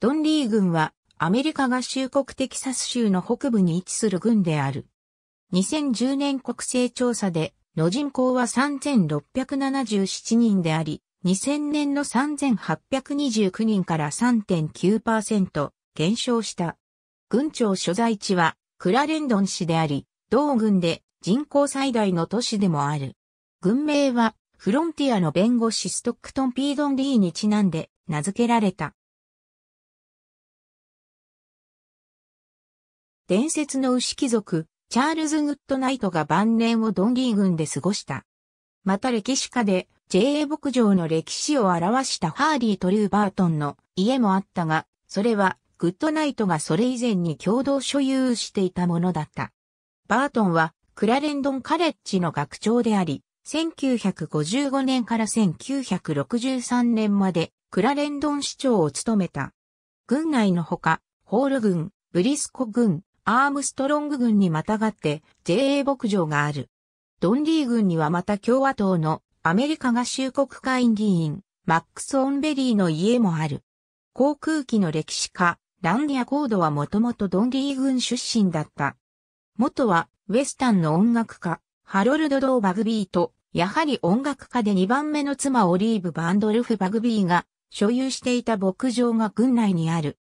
ドンリー軍はアメリカ合衆国テキサス州の北部に位置する軍である。2010年国勢調査で、の人口は3677人であり、2000年の3829人から3.9%減少した。軍庁所在地はクラレンドン市であり、同軍で人口最大の都市でもある。軍名はフロンティアの弁護士ストックトン・ピードン・リーにちなんで名付けられた。伝説の牛貴族、チャールズ・グッドナイトが晩年をドンリー軍で過ごした。また歴史家で JA 牧場の歴史を表したハーリー・トルーバートンの家もあったが、それはグッドナイトがそれ以前に共同所有していたものだった。バートンはクラレンドンカレッジの学長であり、1955年から1963年までクラレンドン市長を務めた。軍内のほか、ホール軍、ブリスコ軍、アームストロング軍にまたがって JA 牧場がある。ドンリー軍にはまた共和党のアメリカ合衆国会議員、マックス・オンベリーの家もある。航空機の歴史家、ランディア・コードはもともとドンリー軍出身だった。元は、ウェスタンの音楽家、ハロルド・ドー・バグビーと、やはり音楽家で2番目の妻オリーブ・バンドルフ・バグビーが所有していた牧場が軍内にある。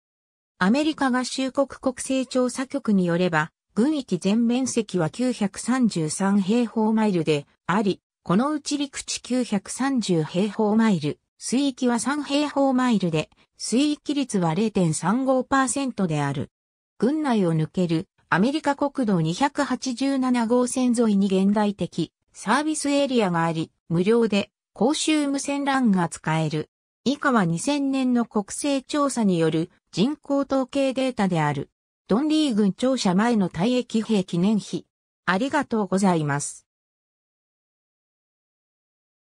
アメリカ合衆国国勢調査局によれば、軍域全面積は933平方マイルであり、このうち陸地930平方マイル、水域は3平方マイルで、水域率は0.35%である。軍内を抜けるアメリカ国道287号線沿いに現代的サービスエリアがあり、無料で公衆無線 l が使える。以下は2000年の国勢調査による人口統計データである。ドンリー軍庁舎前の退役兵記念碑。ありがとうございます。